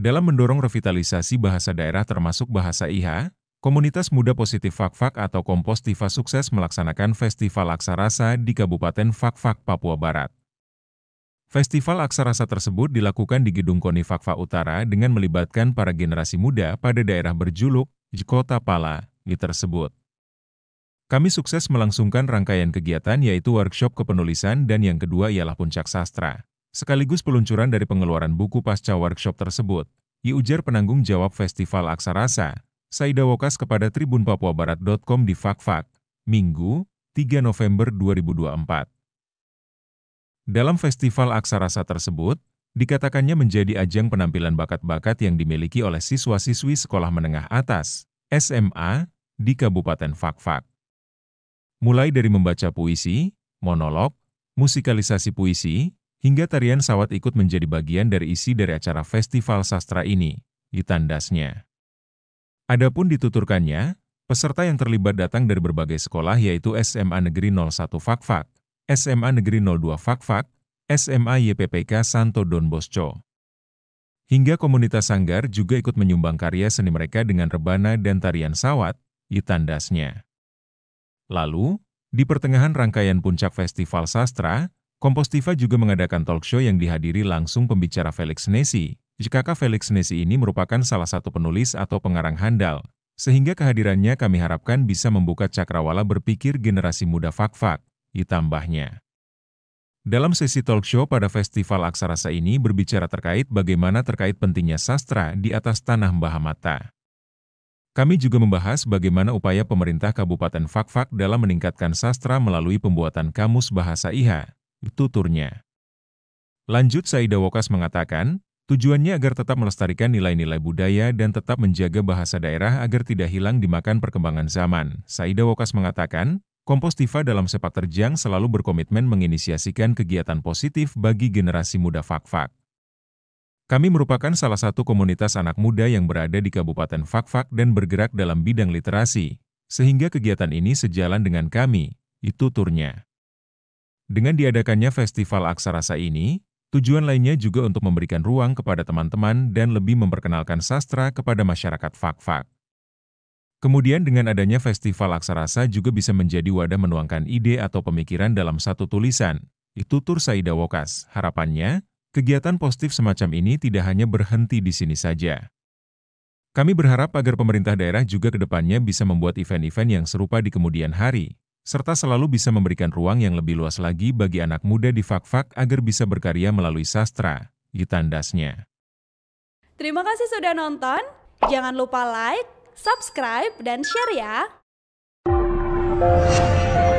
Dalam mendorong revitalisasi bahasa daerah termasuk bahasa IHA, Komunitas Muda Positif Fakfak atau Kompos Tifa sukses melaksanakan Festival Aksarasa di Kabupaten Fakfak, Papua Barat. Festival Aksarasa tersebut dilakukan di Gedung Koni Fakfa Utara dengan melibatkan para generasi muda pada daerah berjuluk Jkota Pala, di tersebut. Kami sukses melangsungkan rangkaian kegiatan yaitu workshop kepenulisan dan yang kedua ialah puncak sastra. Sekaligus peluncuran dari pengeluaran buku pasca workshop tersebut, ujar penanggung jawab Festival Aksarasa, Saida Wokas kepada Tribun Papua Barat.com di Fakfak, Minggu, 3 November 2024. Dalam Festival Aksarasa tersebut, dikatakannya menjadi ajang penampilan bakat-bakat yang dimiliki oleh siswa-siswi sekolah menengah atas, SMA, di Kabupaten Fakfak. Mulai dari membaca puisi, monolog, musikalisasi puisi, Hingga tarian sawat ikut menjadi bagian dari isi dari acara festival sastra ini, ditandasnya. Adapun dituturkannya, peserta yang terlibat datang dari berbagai sekolah yaitu SMA Negeri 01 Fakfak, SMA Negeri 02 Fakfak, SMA YPPK Santo Don Bosco. Hingga komunitas sanggar juga ikut menyumbang karya seni mereka dengan rebana dan tarian sawat, ditandasnya. Lalu, di pertengahan rangkaian puncak festival sastra, Kompostiva juga mengadakan talk show yang dihadiri langsung pembicara Felix Nesi. JKK Felix Nesi ini merupakan salah satu penulis atau pengarang handal, sehingga kehadirannya kami harapkan bisa membuka cakrawala berpikir generasi muda fak-fak, ditambahnya. Dalam sesi talk show pada Festival Aksarasa ini berbicara terkait bagaimana terkait pentingnya sastra di atas tanah Mata. Kami juga membahas bagaimana upaya pemerintah Kabupaten Fakfak dalam meningkatkan sastra melalui pembuatan kamus bahasa IHA, tuturnya. Lanjut Saida Wokas mengatakan, tujuannya agar tetap melestarikan nilai-nilai budaya dan tetap menjaga bahasa daerah agar tidak hilang dimakan perkembangan zaman. Saida Wokas mengatakan, Kompostiva dalam sepak terjang selalu berkomitmen menginisiasikan kegiatan positif bagi generasi muda Fakfak. Kami merupakan salah satu komunitas anak muda yang berada di Kabupaten Fakfak dan bergerak dalam bidang literasi, sehingga kegiatan ini sejalan dengan kami, itu turnya. Dengan diadakannya Festival Aksarasa ini, tujuan lainnya juga untuk memberikan ruang kepada teman-teman dan lebih memperkenalkan sastra kepada masyarakat fak-fak. Kemudian dengan adanya Festival Aksarasa juga bisa menjadi wadah menuangkan ide atau pemikiran dalam satu tulisan. Itu Tur Saida Wokas. Harapannya, kegiatan positif semacam ini tidak hanya berhenti di sini saja. Kami berharap agar pemerintah daerah juga kedepannya bisa membuat event-event yang serupa di kemudian hari, serta selalu bisa memberikan ruang yang lebih luas lagi bagi anak muda di fak-fak agar bisa berkarya melalui sastra, ditandasnya. Terima kasih sudah nonton, jangan lupa like, subscribe, dan share ya!